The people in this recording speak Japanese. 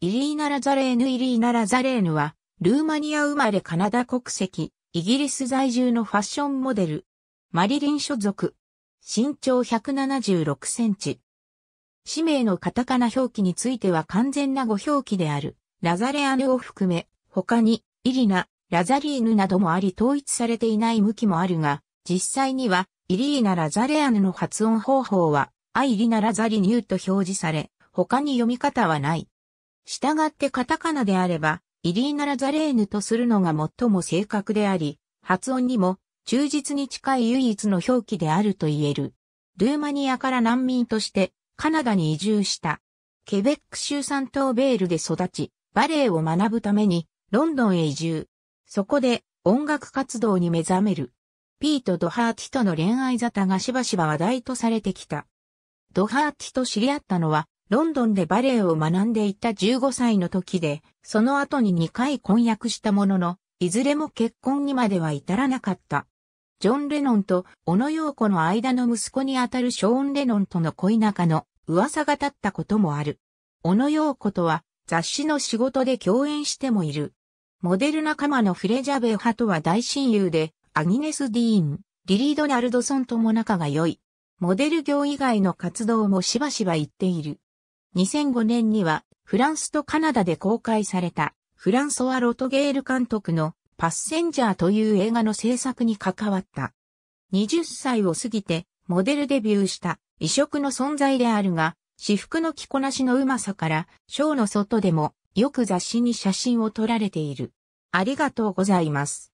イリーナ・ラザレーヌ・イリーナ・ラザレーヌは、ルーマニア生まれカナダ国籍、イギリス在住のファッションモデル。マリリン所属。身長176センチ。氏名のカタカナ表記については完全な語表記である、ラザレアヌを含め、他に、イリナ、ラザリーヌなどもあり統一されていない向きもあるが、実際には、イリーナ・ラザレアヌの発音方法は、アイリナ・ラザリニューと表示され、他に読み方はない。従ってカタカナであれば、イリーナ・ラザレーヌとするのが最も正確であり、発音にも忠実に近い唯一の表記であると言える。ルーマニアから難民としてカナダに移住した。ケベック州サントーベールで育ち、バレエを学ぶためにロンドンへ移住。そこで音楽活動に目覚める。ピート・ドハーティとの恋愛沙汰がしばしば話題とされてきた。ドハーティと知り合ったのはロンドンでバレエを学んでいた15歳の時で、その後に2回婚約したものの、いずれも結婚にまでは至らなかった。ジョン・レノンと小野洋子の間の息子にあたるショーン・レノンとの恋仲の噂が立ったこともある。小野洋子とは雑誌の仕事で共演してもいる。モデル仲間のフレジャベ派とは大親友で、アギネス・ディーン、リリー・ドナルドソンとも仲が良い。モデル業以外の活動もしばしば行っている。2005年にはフランスとカナダで公開されたフランソワ・ロトゲール監督のパッセンジャーという映画の制作に関わった。20歳を過ぎてモデルデビューした異色の存在であるが、私服の着こなしのうまさから、ショーの外でもよく雑誌に写真を撮られている。ありがとうございます。